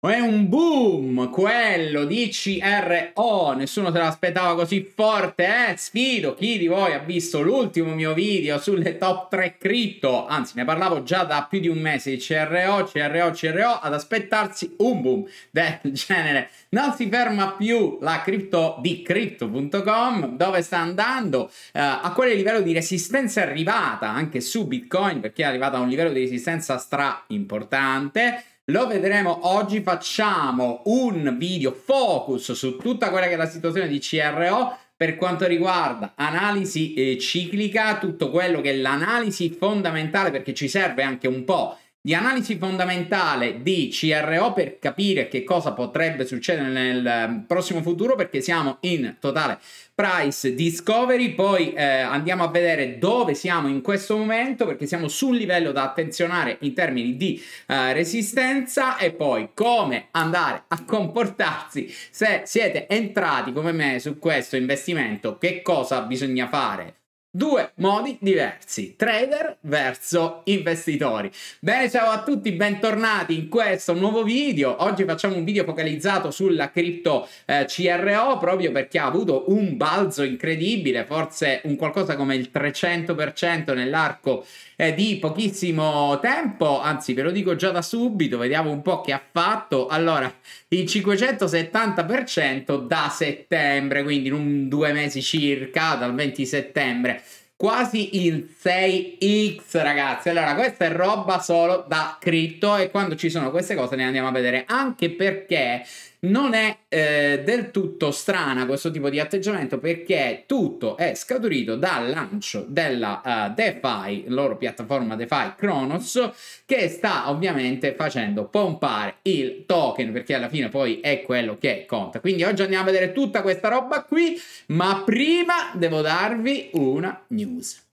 È un boom quello di CRO, nessuno se l'aspettava così forte, eh? Sfido chi di voi ha visto l'ultimo mio video sulle top 3 cripto, anzi ne parlavo già da più di un mese di CRO, CRO, CRO, ad aspettarsi un boom del genere. Non si ferma più la cripto di crypto.com, dove sta andando, eh, a quale livello di resistenza è arrivata anche su Bitcoin, perché è arrivata a un livello di resistenza stra importante lo vedremo oggi, facciamo un video focus su tutta quella che è la situazione di CRO per quanto riguarda analisi eh, ciclica, tutto quello che è l'analisi fondamentale perché ci serve anche un po' di analisi fondamentale di CRO per capire che cosa potrebbe succedere nel ehm, prossimo futuro perché siamo in totale price discovery, poi eh, andiamo a vedere dove siamo in questo momento perché siamo sul livello da attenzionare in termini di eh, resistenza e poi come andare a comportarsi se siete entrati come me su questo investimento, che cosa bisogna fare Due modi diversi, trader verso investitori. Bene, ciao a tutti, bentornati in questo nuovo video. Oggi facciamo un video focalizzato sulla cripto eh, CRO proprio perché ha avuto un balzo incredibile, forse un qualcosa come il 300% nell'arco eh, di pochissimo tempo. Anzi, ve lo dico già da subito, vediamo un po' che ha fatto. Allora, il 570% da settembre, quindi in un due mesi circa, dal 20 settembre quasi il 6x ragazzi allora questa è roba solo da cripto e quando ci sono queste cose ne andiamo a vedere anche perché non è eh, del tutto strana questo tipo di atteggiamento perché tutto è scaturito dal lancio della uh, DeFi, loro piattaforma DeFi Kronos, che sta ovviamente facendo pompare il token perché alla fine poi è quello che conta. Quindi oggi andiamo a vedere tutta questa roba qui, ma prima devo darvi una news.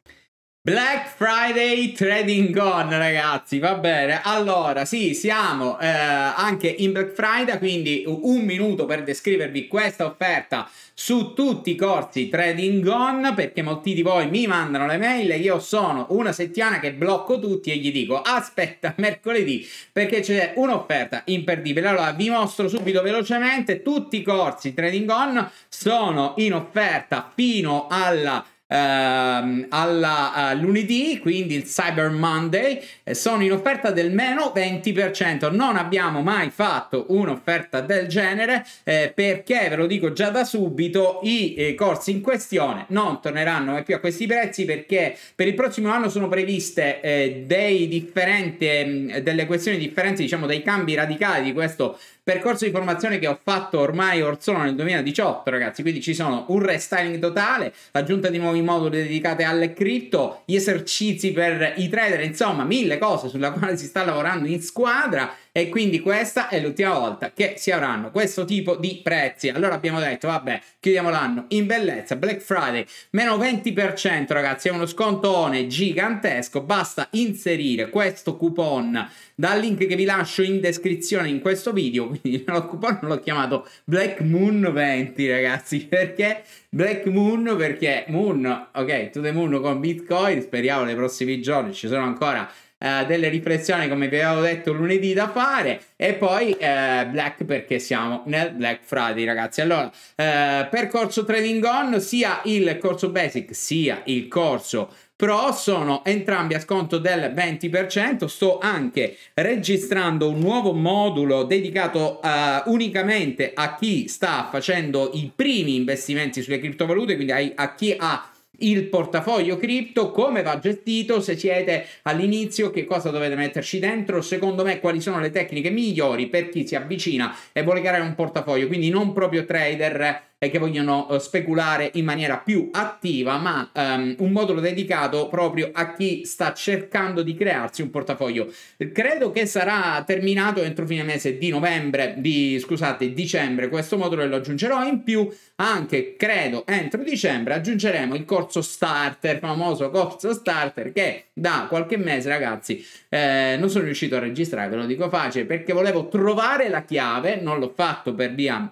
Black Friday Trading On ragazzi, va bene, allora sì siamo eh, anche in Black Friday quindi un minuto per descrivervi questa offerta su tutti i corsi Trading On perché molti di voi mi mandano le mail io sono una settimana che blocco tutti e gli dico aspetta mercoledì perché c'è un'offerta imperdibile, allora vi mostro subito velocemente tutti i corsi Trading On sono in offerta fino alla ehm, alla lunedì, quindi il Cyber Monday, eh, sono in offerta del meno 20%. Non abbiamo mai fatto un'offerta del genere eh, perché, ve lo dico già da subito, i eh, corsi in questione non torneranno mai più a questi prezzi perché per il prossimo anno sono previste eh, dei differenti, ehm, delle questioni differenti, diciamo dei cambi radicali di questo Percorso di formazione che ho fatto ormai or solo nel 2018, ragazzi, quindi ci sono un restyling totale, l'aggiunta di nuovi moduli dedicati alle cripto, gli esercizi per i trader, insomma, mille cose sulla quale si sta lavorando in squadra e quindi questa è l'ultima volta che si avranno questo tipo di prezzi. Allora abbiamo detto, vabbè, chiudiamo l'anno in bellezza, Black Friday, meno 20% ragazzi, è uno scontone gigantesco, basta inserire questo coupon dal link che vi lascio in descrizione in questo video, quindi il coupon l'ho chiamato Black Moon 20 ragazzi, perché Black Moon perché Moon, ok, to the Moon con Bitcoin, speriamo nei prossimi giorni ci sono ancora eh, delle riflessioni, come vi avevo detto lunedì, da fare. E poi eh, Black perché siamo nel Black Friday, ragazzi. Allora, eh, per Trading On, sia il corso Basic sia il corso Pro sono entrambi a sconto del 20%. Sto anche registrando un nuovo modulo dedicato uh, unicamente a chi sta facendo i primi investimenti sulle criptovalute, quindi a, a chi ha il portafoglio cripto, come va gestito, se siete all'inizio, che cosa dovete metterci dentro, secondo me quali sono le tecniche migliori per chi si avvicina e vuole creare un portafoglio, quindi non proprio trader eh, che vogliono eh, speculare in maniera più attiva, ma ehm, un modulo dedicato proprio a chi sta cercando di crearsi un portafoglio. Credo che sarà terminato entro fine mese di novembre, di, scusate, dicembre, questo modulo lo aggiungerò in più anche, credo, entro dicembre aggiungeremo il corso starter, famoso corso starter che da qualche mese, ragazzi, eh, non sono riuscito a registrare, ve lo dico facile, perché volevo trovare la chiave, non l'ho fatto per via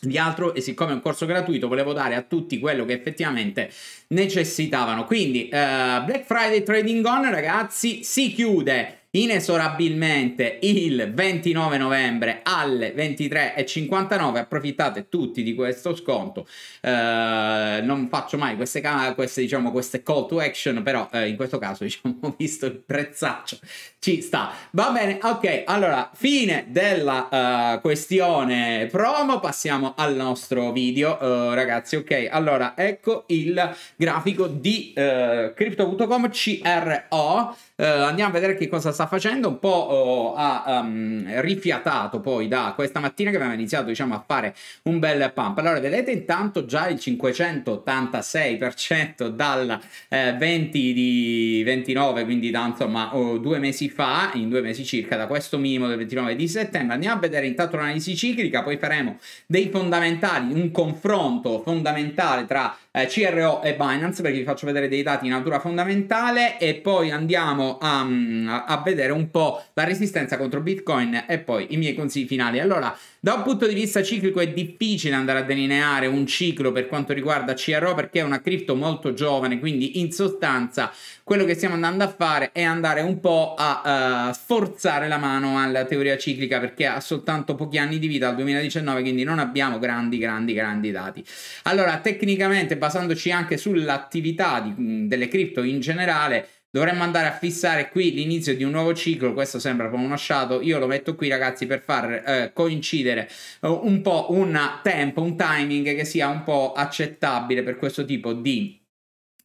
di altro e siccome è un corso gratuito volevo dare a tutti quello che effettivamente necessitavano quindi eh, Black Friday Trading On ragazzi si chiude inesorabilmente il 29 novembre alle 23.59 approfittate tutti di questo sconto eh, non faccio mai queste, queste, diciamo, queste call to action però eh, in questo caso diciamo visto il prezzaccio ci sta va bene ok allora fine della uh, questione promo passiamo al nostro video uh, ragazzi ok allora ecco il grafico di uh, eh, crypto.com CRO eh, andiamo a vedere che cosa sta facendo, un po' oh, ha um, rifiatato poi da questa mattina che abbiamo iniziato diciamo a fare un bel pump. Allora vedete intanto già il 586% dal eh, 20 di 29, quindi da insomma oh, due mesi fa, in due mesi circa da questo minimo del 29 di settembre. Andiamo a vedere intanto l'analisi ciclica, poi faremo dei fondamentali, un confronto fondamentale tra eh, CRO e Binance perché vi faccio vedere dei dati di natura fondamentale e poi andiamo mm, a, a vedere un po' la resistenza contro Bitcoin e poi i miei consigli finali. Allora, da un punto di vista ciclico è difficile andare a delineare un ciclo per quanto riguarda CRO perché è una cripto molto giovane, quindi in sostanza quello che stiamo andando a fare è andare un po' a uh, eh, forzare la mano alla teoria ciclica perché ha soltanto pochi anni di vita, al 2019, quindi non abbiamo grandi, grandi, grandi dati. Allora, tecnicamente, basandoci anche sull'attività delle cripto in generale, Dovremmo andare a fissare qui l'inizio di un nuovo ciclo, questo sembra come uno shadow, io lo metto qui ragazzi per far eh, coincidere eh, un po' un tempo, un timing che sia un po' accettabile per questo tipo di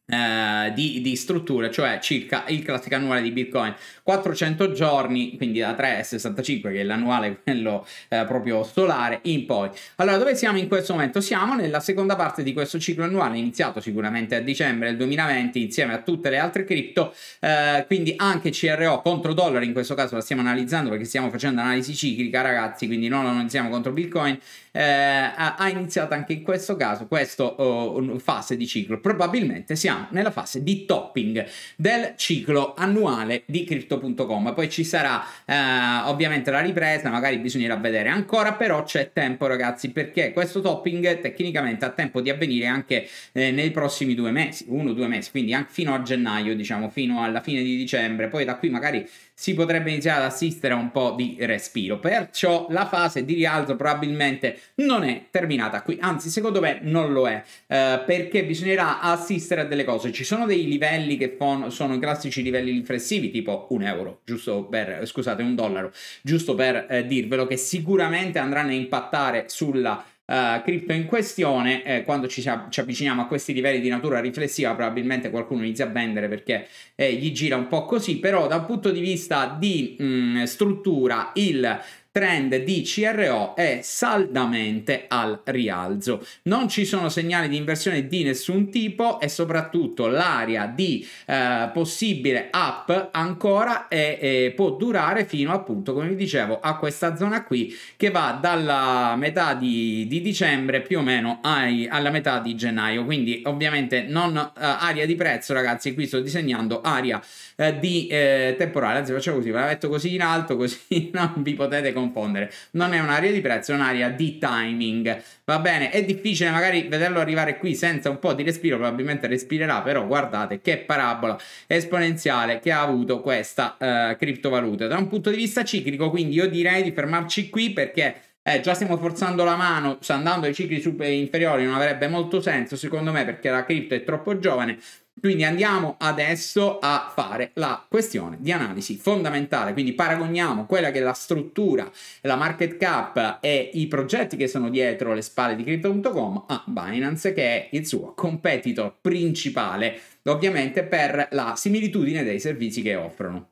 eh, di, di, strutture, cioè circa il classico annuale di Bitcoin. 400 giorni, quindi da 3,65 che è l'annuale quello eh, proprio solare in poi. Allora dove siamo in questo momento? Siamo nella seconda parte di questo ciclo annuale iniziato sicuramente a dicembre del 2020 insieme a tutte le altre cripto, eh, quindi anche CRO contro dollaro in questo caso la stiamo analizzando perché stiamo facendo analisi ciclica ragazzi, quindi non analizziamo contro Bitcoin eh, ha, ha, iniziato anche in questo caso, questa oh, fase di ciclo. Probabilmente siamo nella fase di topping del ciclo annuale di crypto.com. Poi ci sarà eh, ovviamente la ripresa, magari bisognerà vedere ancora, però c'è tempo ragazzi perché questo topping tecnicamente ha tempo di avvenire anche eh, nei prossimi due mesi, uno o due mesi, quindi anche fino a gennaio, diciamo, fino alla fine di dicembre, poi da qui magari si potrebbe iniziare ad assistere a un po' di respiro. Perciò la fase di rialzo probabilmente non è terminata qui, anzi secondo me non lo è, eh, perché bisognerà assistere a delle cose. Ci sono dei livelli che fon- sono i classici livelli riflessivi, tipo un euro, giusto per, scusate, un dollaro, giusto per eh, dirvelo, che sicuramente andranno a impattare sulla uh, cripto in questione, eh, quando ci, ci, avviciniamo a questi livelli di natura riflessiva, probabilmente qualcuno inizia a vendere perché eh, gli gira un po' così, però da un punto di vista di mh, mm, struttura il trend di CRO è saldamente al rialzo. Non ci sono segnali di inversione di nessun tipo e soprattutto l'area di eh, possibile up ancora è, è, eh, può durare fino appunto, come vi dicevo, a questa zona qui che va dalla metà di, di dicembre più o meno ai, alla metà di gennaio. Quindi ovviamente non eh, aria di prezzo, ragazzi, qui sto disegnando aria eh, di eh, temporale, anzi facciamo così, ve la metto così in alto così non vi potete comprare confondere. Non è un'area di prezzo, è un'area di timing. Va bene, è difficile magari vederlo arrivare qui senza un po' di respiro, probabilmente respirerà, però guardate che parabola esponenziale che ha avuto questa eh, criptovaluta. Da un punto di vista ciclico, quindi io direi di fermarci qui perché eh, già stiamo forzando la mano, andando ai cicli super inferiori non avrebbe molto senso secondo me perché la cripto è troppo giovane, quindi andiamo adesso a fare la questione di analisi fondamentale, quindi paragoniamo quella che è la struttura, la market cap e i progetti che sono dietro le spalle di crypto.com a Binance che è il suo competitor principale, ovviamente per la similitudine dei servizi che offrono.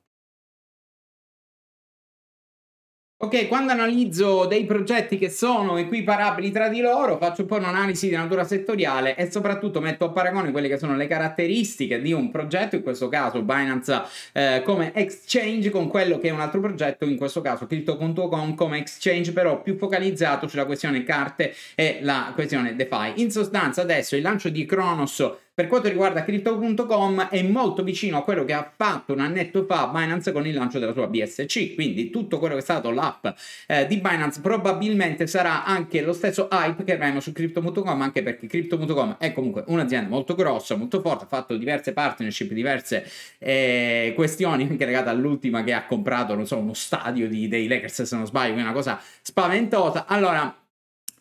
Ok, quando analizzo dei progetti che sono equiparabili tra di loro, faccio poi un'analisi di natura settoriale e soprattutto metto a paragone quelle che sono le caratteristiche di un progetto, in questo caso Binance eh, come exchange, con quello che è un altro progetto, in questo caso Crypto.com come exchange, però più focalizzato sulla questione carte e la questione DeFi. In sostanza adesso il lancio di Kronos per quanto riguarda Crypto.com è molto vicino a quello che ha fatto un annetto fa Binance con il lancio della sua BSC, quindi tutto quello che è stato l'app eh, di Binance probabilmente sarà anche lo stesso hype che avremo su Crypto.com, anche perché Crypto.com è comunque un'azienda molto grossa, molto forte, ha fatto diverse partnership, diverse eh, questioni, anche legate all'ultima che ha comprato, non so, uno stadio di, dei Lakers se non sbaglio, quindi una cosa spaventosa. Allora,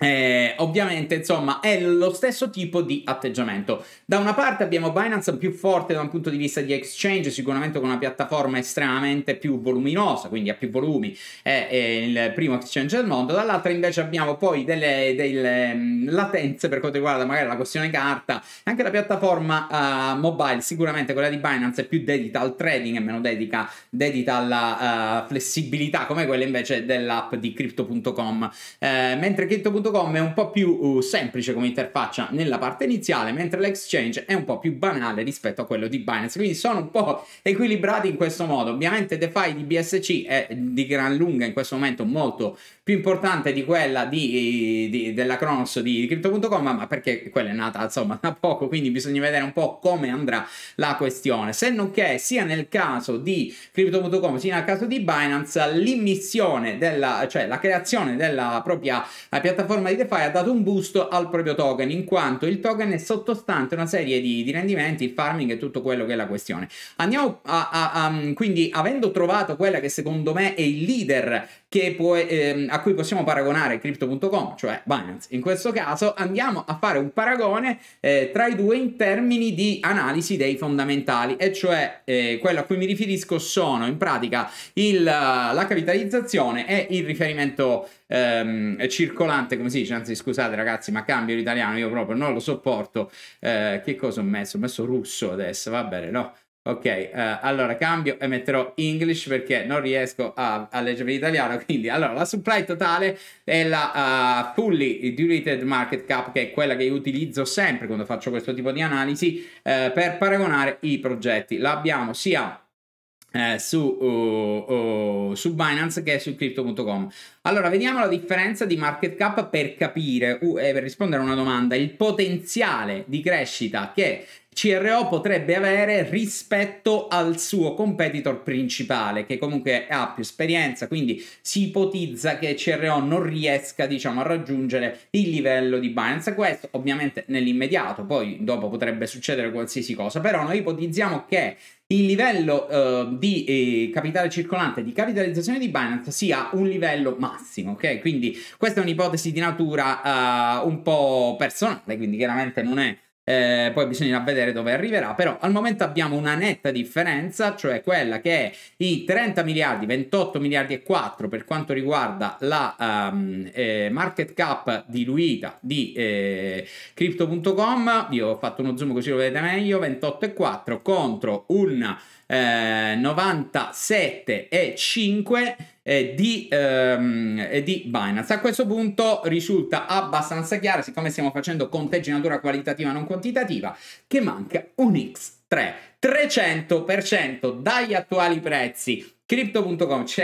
eh, ovviamente, insomma, è lo stesso tipo di atteggiamento. Da una parte abbiamo Binance più forte da un punto di vista di exchange, sicuramente con una piattaforma estremamente più voluminosa, quindi ha più volumi, è, è il primo exchange del mondo. Dall'altra invece abbiamo poi delle, delle ehm, latenze per quanto riguarda magari la questione carta. Anche la piattaforma uh, mobile, sicuramente quella di Binance è più dedita al trading e meno dedica, dedita alla uh, flessibilità, come quella invece dell'app di Crypto.com. Uh, eh, mentre Crypto.com Internet.com è un po' più uh, semplice come interfaccia nella parte iniziale, mentre l'exchange è un po' più banale rispetto a quello di Binance. Quindi sono un po' equilibrati in questo modo. Ovviamente DeFi di BSC è di gran lunga in questo momento molto più importante di quella di, di, della Cronos di Crypto.com, ma perché quella è nata insomma da poco, quindi bisogna vedere un po' come andrà la questione. Se non che sia nel caso di Crypto.com sia nel caso di Binance, l'immissione della, cioè la creazione della propria eh, piattaforma piattaforma di DeFi ha dato un boost al proprio token, in quanto il token è sottostante una serie di, di rendimenti, farming e tutto quello che è la questione. Andiamo a, a, a, mm, quindi, avendo trovato quella che secondo me è il leader può, ehm, a cui possiamo paragonare crypto.com, cioè Binance in questo caso, andiamo a fare un paragone eh, tra i due in termini di analisi dei fondamentali, e cioè eh, quello a cui mi riferisco sono in pratica il, la capitalizzazione e il riferimento ehm, circolante, come si dice, anzi scusate ragazzi, ma cambio l'italiano, io proprio non lo sopporto. Eh, che cosa ho messo? Ho messo russo adesso, va bene, no? Ok, eh, allora cambio e metterò English perché non riesco a, a leggere l'italiano. Quindi, allora, la supply totale è la uh, fully diluted market cap, che è quella che io utilizzo sempre quando faccio questo tipo di analisi eh, per paragonare i progetti. L'abbiamo sia eh, su, uh, uh, su, Binance che su crypto.com. Allora, vediamo la differenza di market cap per capire, uh, eh, per rispondere a una domanda, il potenziale di crescita che CRO potrebbe avere rispetto al suo competitor principale che comunque ha più esperienza, quindi si ipotizza che CRO non riesca diciamo a raggiungere il livello di Binance. Questo ovviamente nell'immediato, poi dopo potrebbe succedere qualsiasi cosa, però noi ipotizziamo che il livello eh, di eh, capitale circolante, di capitalizzazione di Binance sia un livello massimo, ok? Quindi questa è un'ipotesi di natura eh, un po' personale, quindi chiaramente non è eh, poi bisognerà vedere dove arriverà, però al momento abbiamo una netta differenza, cioè quella che è i 30 miliardi, 28 miliardi e 4 per quanto riguarda la um, eh, market cap diluita di eh, crypto.com, io ho fatto uno zoom così lo vedete meglio, 28 e 4 contro un eh, 97,5 eh, di, ehm, eh, di Binance. A questo punto risulta abbastanza chiaro, siccome stiamo facendo conteggi in natura qualitativa non quantitativa, che manca un X3. 300% dagli attuali prezzi. Crypto.com ci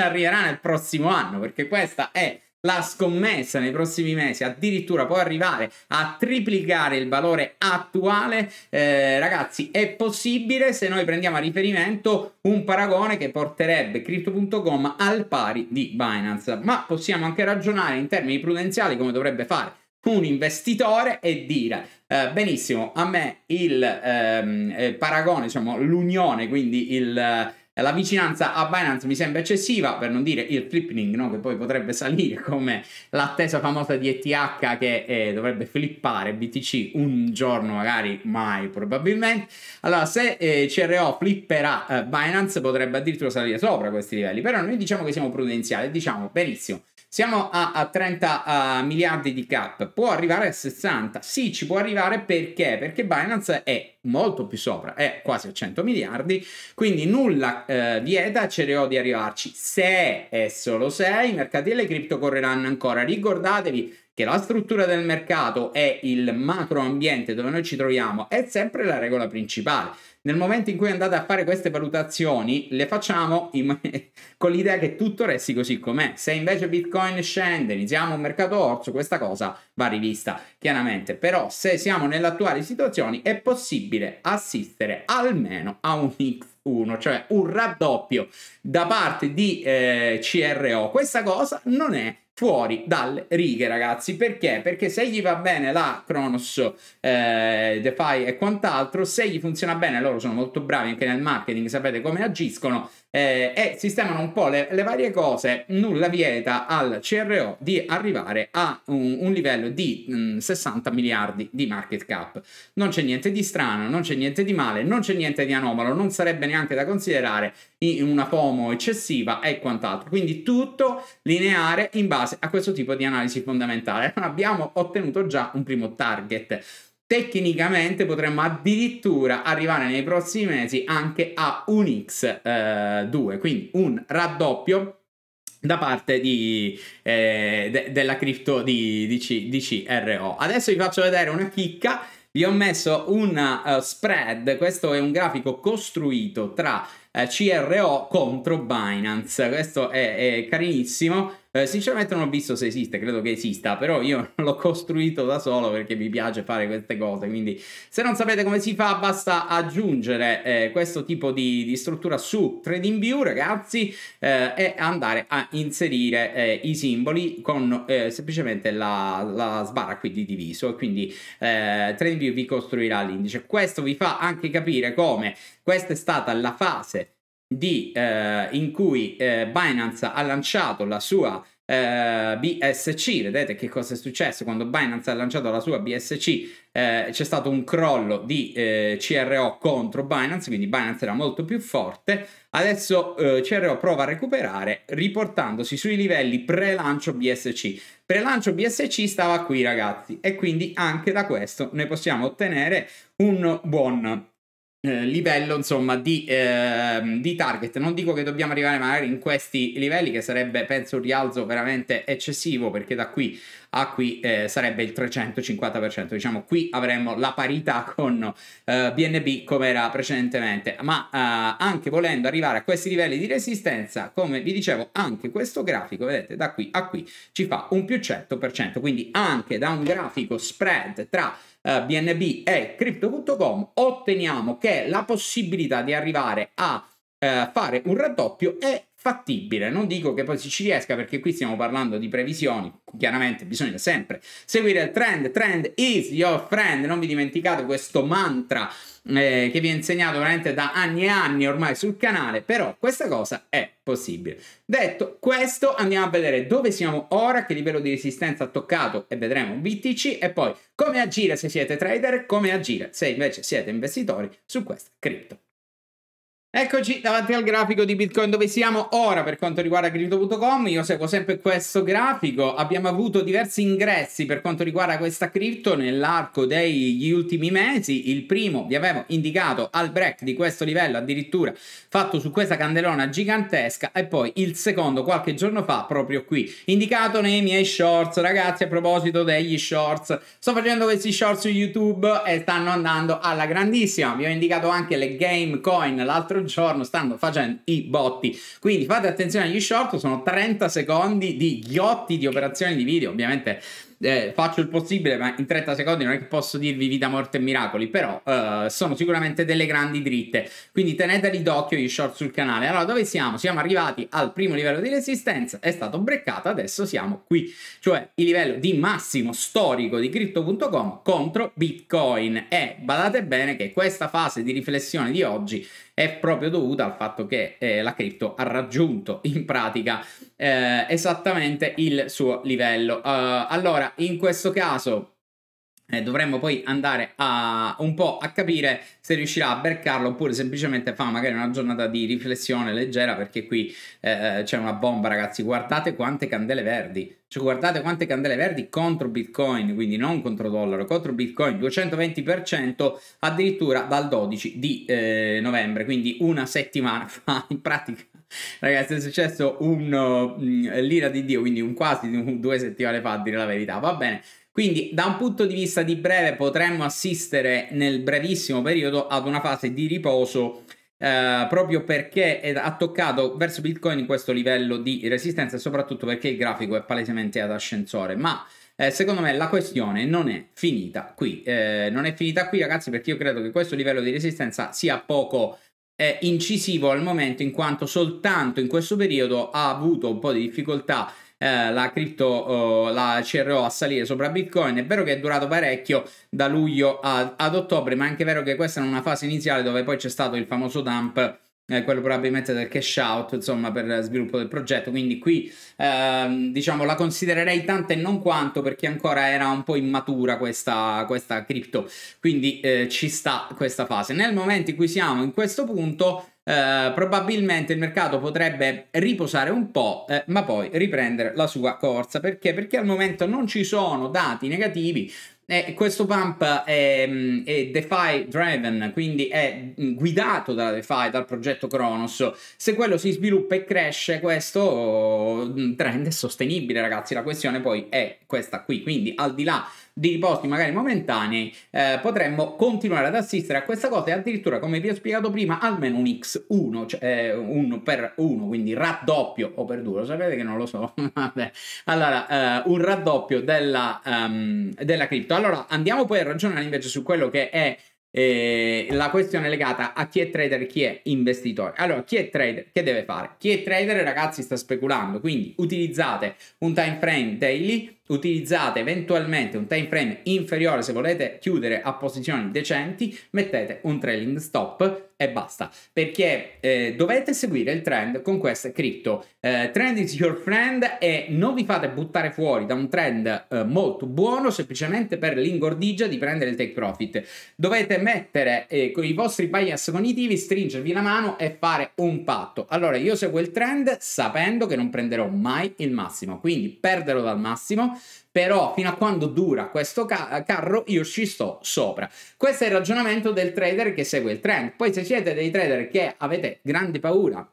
arriverà nel prossimo anno perché questa è la scommessa nei prossimi mesi addirittura può arrivare a triplicare il valore attuale, eh, ragazzi, è possibile se noi prendiamo a riferimento un paragone che porterebbe crypto.com al pari di Binance, ma possiamo anche ragionare in termini prudenziali come dovrebbe fare un investitore e dire eh, benissimo, a me il ehm, eh, paragone, diciamo l'unione, quindi il la vicinanza a Binance mi sembra eccessiva, per non dire il flipping, no? che poi potrebbe salire come l'attesa famosa di ETH che eh, dovrebbe flippare BTC un giorno, magari mai probabilmente. Allora, se eh, CRO flipperà eh, Binance potrebbe addirittura salire sopra questi livelli, però noi diciamo che siamo prudenziali, diciamo benissimo siamo a, a 30 uh, miliardi di cap, può arrivare a 60? Sì, ci può arrivare perché? Perché Binance è molto più sopra, è quasi a 100 miliardi, quindi nulla eh, vieta a Cereo di arrivarci. Se e solo se i mercati delle cripto correranno ancora, ricordatevi che la struttura del mercato e il macro ambiente dove noi ci troviamo è sempre la regola principale. Nel momento in cui andate a fare queste valutazioni, le facciamo in... con l'idea che tutto resti così com'è. Se invece Bitcoin scende, iniziamo un mercato orso, questa cosa va rivista chiaramente. Però se siamo nell'attuale situazione è possibile assistere almeno a un X 1 cioè un raddoppio da parte di eh, CRO. Questa cosa non è fuori dalle righe, ragazzi. Perché? Perché se gli va bene la Kronos, eh, DeFi e quant'altro, se gli funziona bene, loro sono molto bravi anche nel marketing, sapete come agiscono. Eh, e sistemano un po' le, le, varie cose, nulla vieta al CRO di arrivare a un, un livello di mh, mm, 60 miliardi di market cap. Non c'è niente di strano, non c'è niente di male, non c'è niente di anomalo, non sarebbe neanche da considerare in una FOMO eccessiva e quant'altro. Quindi tutto lineare in base base a questo tipo di analisi fondamentale. Abbiamo ottenuto già un primo target tecnicamente potremmo addirittura arrivare nei prossimi mesi anche a un X2, eh, quindi un raddoppio da parte di, eh, de della cripto di, di, C di CRO. Adesso vi faccio vedere una chicca vi ho messo un uh, spread, questo è un grafico costruito tra uh, eh, CRO contro Binance, questo è, è carinissimo eh, sinceramente non ho visto se esiste, credo che esista, però io l'ho costruito da solo perché mi piace fare queste cose, quindi se non sapete come si fa basta aggiungere eh, questo tipo di, di, struttura su TradingView ragazzi eh, e andare a inserire eh, i simboli con eh, semplicemente la, la, sbarra qui di diviso e quindi eh, TradingView vi costruirà l'indice. Questo vi fa anche capire come questa è stata la fase di, eh, in cui eh, Binance ha lanciato la sua eh, BSC. Vedete che cosa è successo quando Binance ha lanciato la sua BSC? Eh, c'è stato un crollo di eh, CRO contro Binance, quindi Binance era molto più forte. Adesso eh, CRO prova a recuperare riportandosi sui livelli pre-lancio BSC. Pre-lancio BSC stava qui, ragazzi, e quindi anche da questo ne possiamo ottenere un buon eh, livello insomma di, eh, di, target non dico che dobbiamo arrivare magari in questi livelli che sarebbe penso un rialzo veramente eccessivo perché da qui a qui eh, sarebbe il 350% diciamo qui avremmo la parità con BNB eh, come era precedentemente ma eh, anche volendo arrivare a questi livelli di resistenza come vi dicevo anche questo grafico vedete da qui a qui ci fa un più 100% quindi anche da un grafico spread tra BNB eh, e Crypto.com otteniamo che la possibilità di arrivare a eh, fare un raddoppio è fattibile. Non dico che poi ci riesca perché qui stiamo parlando di previsioni, chiaramente bisogna sempre seguire il trend, trend is your friend, non vi dimenticate questo mantra eh, che vi ho insegnato veramente da anni e anni ormai sul canale, però questa cosa è possibile. Detto questo, andiamo a vedere dove siamo ora, che livello di resistenza ha toccato e vedremo un BTC e poi come agire se siete trader, come agire se invece siete investitori su questa cripto. Eccoci davanti al grafico di Bitcoin dove siamo ora per quanto riguarda crypto.com, io seguo sempre questo grafico, abbiamo avuto diversi ingressi per quanto riguarda questa cripto nell'arco degli ultimi mesi, il primo vi avevo indicato al break di questo livello addirittura fatto su questa candelona gigantesca e poi il secondo qualche giorno fa proprio qui, indicato nei miei shorts, ragazzi a proposito degli shorts, sto facendo questi shorts su YouTube e stanno andando alla grandissima, vi ho indicato anche le game coin l'altro giorno stanno facendo i botti. Quindi fate attenzione agli short, sono 30 secondi di ghiotti di operazioni di video, ovviamente eh, faccio il possibile, ma in 30 secondi non è che posso dirvi vita, morte e miracoli, però eh, sono sicuramente delle grandi dritte, quindi teneteli d'occhio gli short sul canale. Allora, dove siamo? Siamo arrivati al primo livello di resistenza, è stato breccato, adesso siamo qui, cioè il livello di massimo storico di Crypto.com contro Bitcoin e badate bene che questa fase di riflessione di oggi è proprio dovuta al fatto che eh, la cripto ha raggiunto in pratica eh, esattamente il suo livello. Uh, allora, in questo caso eh, dovremmo poi andare a un po' a capire se riuscirà a beccarlo oppure semplicemente fa magari una giornata di riflessione leggera perché qui eh, c'è una bomba ragazzi guardate quante candele verdi cioè guardate quante candele verdi contro bitcoin quindi non contro dollaro contro bitcoin 220% addirittura dal 12 di eh, novembre quindi una settimana fa in pratica Ragazzi, è successo un uh, l'ira di Dio, quindi un quasi due settimane fa, a dire la verità. Va bene, quindi da un punto di vista di breve potremmo assistere nel brevissimo periodo ad una fase di riposo eh, proprio perché ha toccato verso Bitcoin questo livello di resistenza e soprattutto perché il grafico è palesemente ad ascensore. Ma eh, secondo me la questione non è finita qui. Eh, non è finita qui ragazzi perché io credo che questo livello di resistenza sia poco eh, incisivo al momento in quanto soltanto in questo periodo ha avuto un po' di difficoltà eh, la cripto, eh, la CRO a salire sopra Bitcoin. È vero che è durato parecchio da luglio ad, ad ottobre, ma è anche vero che questa è una fase iniziale dove poi c'è stato il famoso dump eh, quello probabilmente del cash out, insomma, per sviluppo del progetto. Quindi qui ehm, diciamo la considererei tanto e non quanto perché ancora era un po' immatura questa, questa cripto. Quindi eh, ci sta questa fase. Nel momento in cui siamo in questo punto eh, probabilmente il mercato potrebbe riposare un po', eh, ma poi riprendere la sua corsa. Perché? Perché al momento non ci sono dati negativi E questo pump è, mm, è, DeFi driven, quindi è mm, guidato dalla DeFi, dal progetto Kronos. Se quello si sviluppa e cresce, questo mm, trend è sostenibile, ragazzi. La questione poi è questa qui. Quindi, al di là di posti magari momentanei, eh, potremmo continuare ad assistere a questa cosa e addirittura, come vi ho spiegato prima, almeno un x1, cioè 1 eh, per 1, quindi raddoppio o per 2, lo sapete che non lo so, allora eh, un raddoppio della, um, della cripto. Allora andiamo poi a ragionare invece su quello che è eh, la questione legata a chi è trader e chi è investitore. Allora, chi è trader che deve fare? Chi è trader, ragazzi, sta speculando, quindi utilizzate un time frame daily, utilizzate eventualmente un time frame inferiore se volete chiudere a posizioni decenti, mettete un trailing stop e basta, perché eh, dovete seguire il trend con queste cripto. Eh, trend is your friend e non vi fate buttare fuori da un trend eh, molto buono semplicemente per l'ingordigia di prendere il take profit. Dovete mettere eh, con i vostri bias cognitivi, stringervi la mano e fare un patto. Allora io seguo il trend sapendo che non prenderò mai il massimo, quindi perderò dal massimo però fino a quando dura questo ca- eh, carro io ci sto sopra. Questo è il ragionamento del trader che segue il trend. Poi se siete dei trader che avete grande paura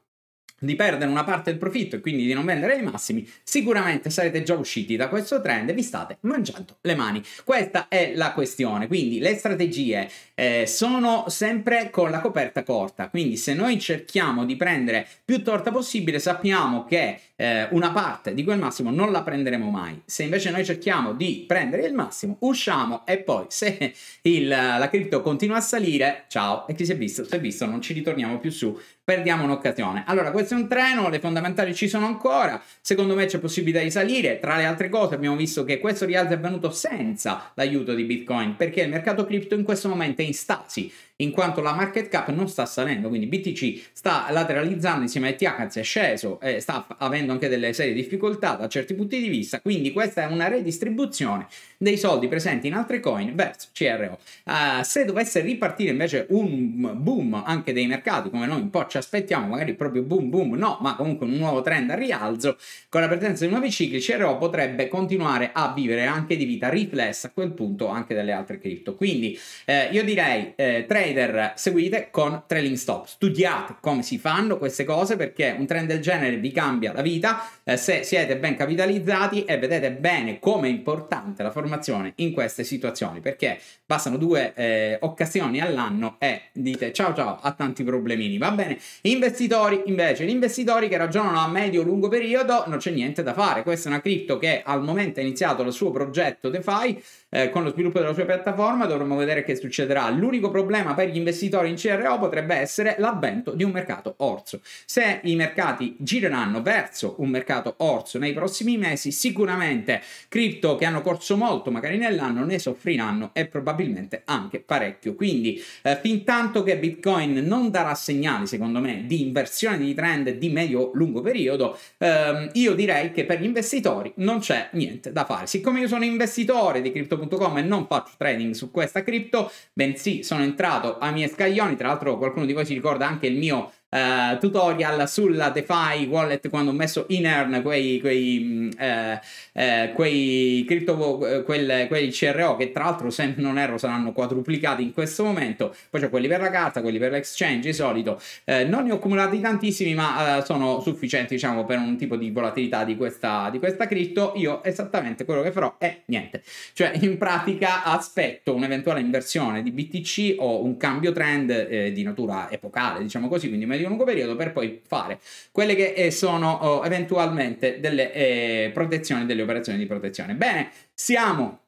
di perdere una parte del profitto e quindi di non vendere ai massimi, sicuramente sarete già usciti da questo trend e vi state mangiando le mani. Questa è la questione, quindi le strategie eh, sono sempre con la coperta corta, quindi se noi cerchiamo di prendere più torta possibile sappiamo che eh, una parte di quel massimo non la prenderemo mai, se invece noi cerchiamo di prendere il massimo usciamo e poi se il, la cripto continua a salire, ciao e chi si è visto, si è visto, non ci ritorniamo più su perdiamo un'occasione. Allora, questo è un treno, le fondamentali ci sono ancora, secondo me c'è possibilità di salire, tra le altre cose abbiamo visto che questo rialzo è avvenuto senza l'aiuto di Bitcoin, perché il mercato cripto in questo momento è in stasi, in quanto la market cap non sta salendo, quindi BTC sta lateralizzando insieme a ETH, anzi è sceso, eh, sta avendo anche delle serie difficoltà da certi punti di vista, quindi questa è una redistribuzione dei soldi presenti in altre coin verso CRO. Uh, ah, se dovesse ripartire invece un boom anche dei mercati, come noi un po' ci aspettiamo, magari proprio boom boom no, ma comunque un nuovo trend a rialzo, con la presenza di nuovi cicli CRO potrebbe continuare a vivere anche di vita riflessa a quel punto anche delle altre cripto. Quindi eh, io direi eh, tre trader seguite con trailing stop. Studiate come si fanno queste cose perché un trend del genere vi cambia la vita eh, se siete ben capitalizzati e vedete bene come è importante la formazione in queste situazioni perché bastano due eh, occasioni all'anno e dite ciao ciao a tanti problemini. Va bene, investitori invece, gli investitori che ragionano a medio-lungo periodo non c'è niente da fare. Questa è una cripto che al momento ha iniziato il suo progetto DeFi eh, con lo sviluppo della sua piattaforma, dovremo vedere che succederà. L'unico problema per gli investitori in CRO potrebbe essere l'avvento di un mercato orso. Se i mercati gireranno verso un mercato orso nei prossimi mesi, sicuramente cripto che hanno corso molto magari nell'anno ne soffriranno e probabilmente anche parecchio. Quindi eh, fin tanto che Bitcoin non darà segnali, secondo me, di inversione di trend di medio-lungo periodo, ehm, io direi che per gli investitori non c'è niente da fare. Siccome io sono investitore di crypto.com e non faccio trading su questa cripto, bensì sono entrato dedicato ai miei scaglioni. Tra l'altro, qualcuno di voi si ricorda anche il mio uh, tutorial sulla DeFi wallet quando ho messo in earn quei, quei, uh, quei crypto, quel, quei CRO che tra l'altro se non erro saranno quadruplicati in questo momento, poi c'è quelli per la carta, quelli per l'exchange di solito, non ne ho accumulati tantissimi ma sono sufficienti diciamo per un tipo di volatilità di questa, di questa cripto, io esattamente quello che farò è niente, cioè in pratica aspetto un'eventuale inversione di BTC o un cambio trend eh, di natura epocale diciamo così, quindi di lungo periodo per poi fare quelle che eh, sono oh, eventualmente delle eh, protezioni, delle operazioni di protezione. Bene, siamo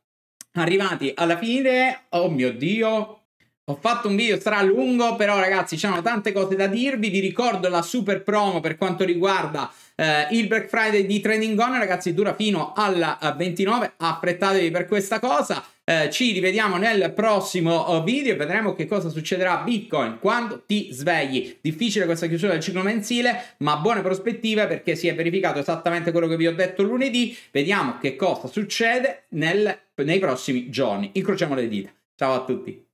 arrivati alla fine. Oh mio Dio, ho fatto un video stralungo, però ragazzi c'erano tante cose da dirvi. Vi ricordo la super promo per quanto riguarda eh, il Black Friday di Trending On, ragazzi, dura fino alla 29. Eh, Affrettatevi per questa cosa. Eh, ci rivediamo nel prossimo oh, video e vedremo che cosa succederà a Bitcoin quando ti svegli. Difficile questa chiusura del ciclo mensile, ma buone prospettive perché si è verificato esattamente quello che vi ho detto lunedì. Vediamo che cosa succede nel, nei prossimi giorni. Incrociamo le dita. Ciao a tutti.